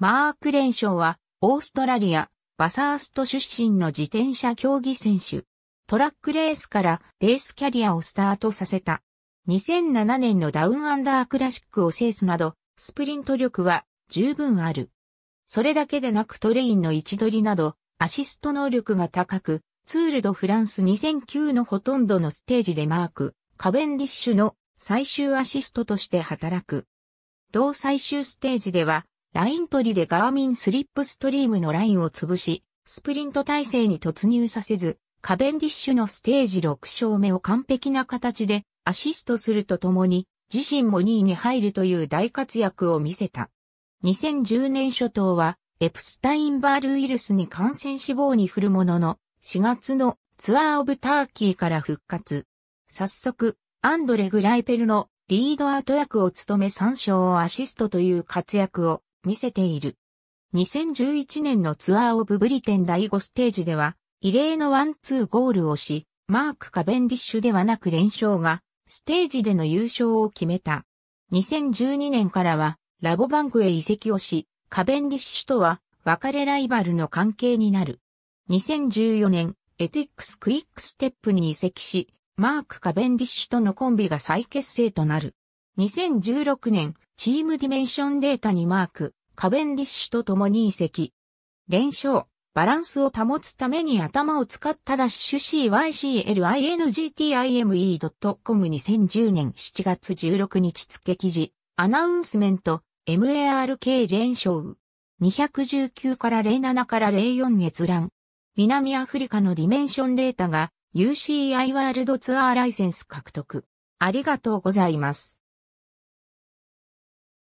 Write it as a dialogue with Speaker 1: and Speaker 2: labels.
Speaker 1: マーク・レンショーは、オーストラリア、バサースト出身の自転車競技選手。トラックレースからレースキャリアをスタートさせた。2007年のダウンアンダークラシックを制すなど、スプリント力は十分ある。それだけでなくトレインの位置取りなど、アシスト能力が高く、ツールドフランス2009のほとんどのステージでマーク、カベンディッシュの最終アシストとして働く。同最終ステージでは、ライン取りでガーミンスリップストリームのラインを潰し、スプリント体制に突入させず、カベンディッシュのステージ6勝目を完璧な形でアシストするとともに、自身も2位に入るという大活躍を見せた。2010年初頭は、エプスタインバールウイルスに感染死亡に振るものの、4月のツアーオブターキーから復活。早速、アンドレ・グライペルのリードアート役を務め3勝をアシストという活躍を見せている。2011年のツアーオブブリテン第5ステージでは、異例のワンツーゴールをし、マーク・カベンディッシュではなく連勝が、ステージでの優勝を決めた。2012年からは、ラボバンクへ移籍をし、カベンディッシュとは、別れライバルの関係になる。2014年、エティックスクイックステップに移籍し、マーク・カベンディッシュとのコンビが再結成となる。2016年、チームディメンションデータにマーク、カベンディッシュと共に移籍。連勝、バランスを保つために頭を使ったダッシュ cyclingtime.com2010 年7月16日付記事、アナウンスメント、MARK 連勝。219から07から04閲覧。南アフリカのディメンションデータが UCI ワールドツアーライセンス獲得。ありがとうございます。